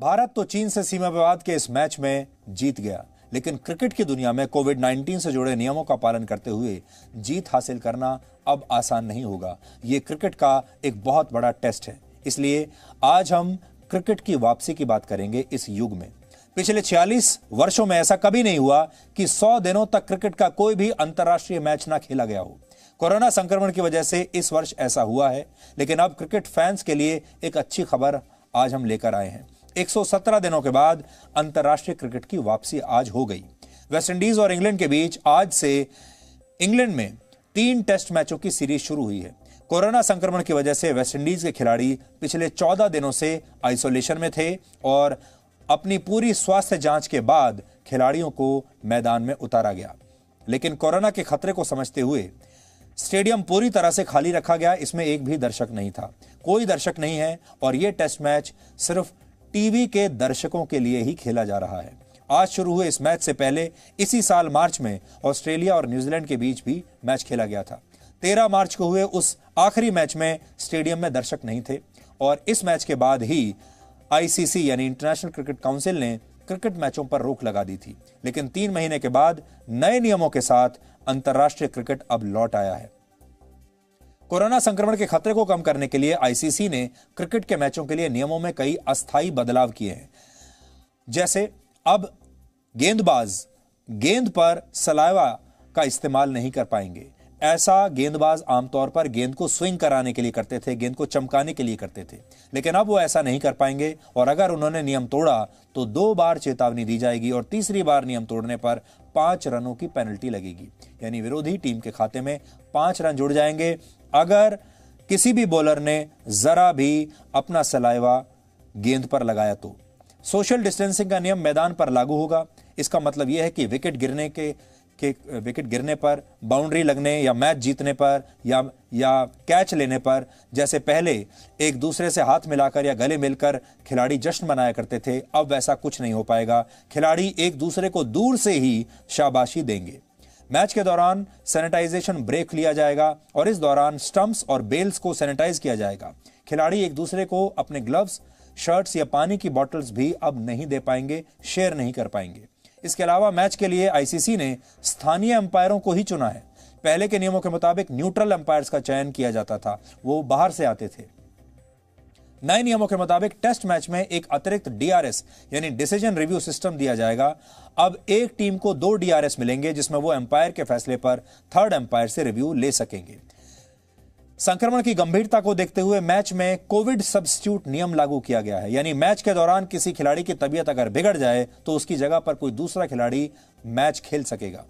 भारत तो चीन से सीमा विवाद के इस मैच में जीत गया लेकिन क्रिकेट की दुनिया में कोविड 19 से जुड़े नियमों का पालन करते हुए जीत हासिल करना अब आसान नहीं होगा ये क्रिकेट का एक बहुत बड़ा टेस्ट है इसलिए आज हम क्रिकेट की वापसी की बात करेंगे इस युग में पिछले 46 वर्षों में ऐसा कभी नहीं हुआ कि 100 दिनों तक क्रिकेट का कोई भी अंतर्राष्ट्रीय मैच ना खेला गया हो कोरोना संक्रमण की वजह से इस वर्ष ऐसा हुआ है लेकिन अब क्रिकेट फैंस के लिए एक अच्छी खबर आज हम लेकर आए हैं 117 दिनों के बाद अंतर्राष्ट्रीय क्रिकेट की वापसी आज हो गई वेस्टइंडीज और इंग्लैंड के बीच आज से इंग्लैंड में तीन टेस्ट मैचों की सीरीज शुरू हुई है कोरोना संक्रमण की वजह से वेस्टइंडीज के खिलाड़ी पिछले 14 दिनों से आइसोलेशन में थे और अपनी पूरी स्वास्थ्य जांच के बाद खिलाड़ियों को मैदान में उतारा गया लेकिन कोरोना के खतरे को समझते हुए स्टेडियम पूरी तरह से खाली रखा गया इसमें एक भी दर्शक नहीं था कोई दर्शक नहीं है और ये टेस्ट मैच सिर्फ टीवी के दर्शकों के लिए ही खेला जा रहा है आज शुरू हुए इस मैच से पहले इसी साल मार्च में ऑस्ट्रेलिया और न्यूजीलैंड के बीच भी मैच खेला गया था तेरह मार्च को हुए उस आखिरी मैच में स्टेडियम में दर्शक नहीं थे और इस मैच के बाद ही आईसीसी यानी इंटरनेशनल क्रिकेट काउंसिल ने क्रिकेट मैचों पर रोक लगा दी थी लेकिन तीन महीने के बाद नए नियमों के साथ अंतर्राष्ट्रीय क्रिकेट अब लौट आया है कोरोना संक्रमण के खतरे को कम करने के लिए आईसीसी ने क्रिकेट के मैचों के लिए नियमों में कई अस्थायी बदलाव किए हैं जैसे अब गेंदबाज गेंद पर सलाइवा का इस्तेमाल नहीं कर पाएंगे ऐसा गेंदबाज आमतौर पर गेंद को स्विंग कराने के लिए करते थे गेंद को चमकाने के लिए करते थे लेकिन अब वो ऐसा नहीं कर पाएंगे और अगर उन्होंने नियम तोड़ा तो दो बार चेतावनी दी जाएगी और तीसरी बार नियम तोड़ने पर पांच रनों की पेनल्टी लगेगी यानी विरोधी टीम के खाते में पांच रन जुड़ जाएंगे अगर किसी भी बॉलर ने जरा भी अपना सलाइवा गेंद पर लगाया तो सोशल डिस्टेंसिंग का नियम मैदान पर लागू होगा इसका मतलब यह है कि विकेट गिरने के कि विकेट गिरने पर बाउंड्री लगने या मैच जीतने पर या या कैच लेने पर जैसे पहले एक दूसरे से हाथ मिलाकर या गले मिलकर खिलाड़ी जश्न मनाया करते थे अब वैसा कुछ नहीं हो पाएगा खिलाड़ी एक दूसरे को दूर से ही शाबाशी देंगे मैच के दौरान सैनिटाइजेशन ब्रेक लिया जाएगा और इस दौरान स्टम्प्स और बेल्स को सैनिटाइज किया जाएगा खिलाड़ी एक दूसरे को अपने ग्लव्स शर्ट्स या पानी की बॉटल्स भी अब नहीं दे पाएंगे शेयर नहीं कर पाएंगे इसके अलावा मैच के लिए आईसीसी ने स्थानीय अंपायरों को ही चुना है पहले के नियमों के मुताबिक न्यूट्रल अंपायर्स का चयन किया जाता था वो बाहर से आते थे नए नियमों के मुताबिक टेस्ट मैच में एक अतिरिक्त डीआरएस यानी डिसीजन रिव्यू सिस्टम दिया जाएगा अब एक टीम को दो डीआरएस मिलेंगे जिसमें वो एम्पायर के फैसले पर थर्ड एम्पायर से रिव्यू ले सकेंगे संक्रमण की गंभीरता को देखते हुए मैच में कोविड सब्सिट्यूट नियम लागू किया गया है यानी मैच के दौरान किसी खिलाड़ी की तबीयत अगर बिगड़ जाए तो उसकी जगह पर कोई दूसरा खिलाड़ी मैच खेल सकेगा